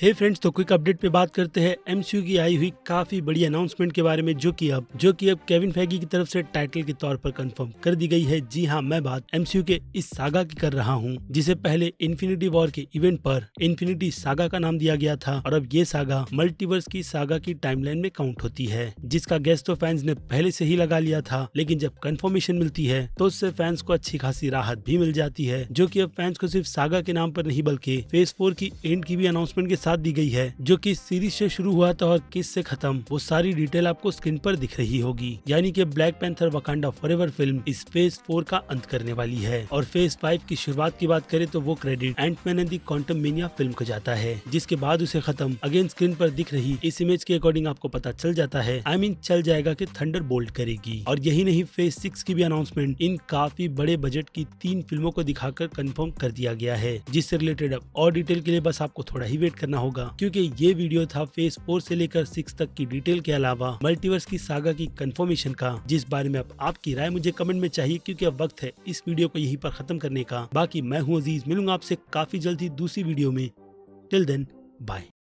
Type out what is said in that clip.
हे hey friends तो quick update पे बात करते हैं एमसीयू की आई हुई काफी बड़ी अनाउंसमेंट के बारे में जो कि अब जो कि अब केविन फैगी की तरफ से टाइटल के तौर पर कंफर्म कर दी गई है जी हाँ मैं बात एमसीयू के इस सागा की कर रहा हूँ जिसे पहले इन्फिनिटी वॉर के इवेंट पर इन्फिनिटी सागा का नाम दिया गया था और अब ये सागा मल्टीवर्स की सागा की टाइम में काउंट होती है जिसका गैस तो फैंस ने पहले से ही लगा लिया था लेकिन जब कन्फर्मेशन मिलती है तो उससे फैंस को अच्छी खासी राहत भी मिल जाती है जो की अब फैंस को सिर्फ सागा के नाम पर नहीं बल्कि फेज फोर की एंड की भी अनाउंसमेंट के साथ दी गई है जो किस सीरीज से शुरू हुआ था और किस से खत्म वो सारी डिटेल आपको स्क्रीन पर दिख रही होगी यानी कि Black Panther Wakanda ever film इस फेज फोर का अंत करने वाली है और फेज फाइव की शुरुआत की बात करें तो वो credit end man end quantumania film को जाता है जिसके बाद उसे खत्म अगेन स्क्रीन पर दिख रही इस इमेज के अकॉर्डिंग आपको पता चल जाता है आई I मीन mean, चल जाएगा की थंडर बोल्ट करेगी और यही नहीं फेज सिक्स की भी अनाउंसमेंट इन काफी बड़े बजट की तीन फिल्मों को दिखाकर कंफर्म कर दिया गया है जिससे रिलेटेड अब और डिटेल के लिए बस आपको थोड़ा ही वेट करना करना होगा क्योंकि ये वीडियो था फेस फोर से लेकर सिक्स तक की डिटेल के अलावा मल्टीवर्स की सागा की कंफर्मेशन का जिस बारे में अब आपकी राय मुझे कमेंट में चाहिए क्योंकि अब वक्त है इस वीडियो को यहीं पर खत्म करने का बाकी मैं हूँ अजीज मिलूंगा आपसे काफी जल्दी दूसरी वीडियो में टिल देन बाय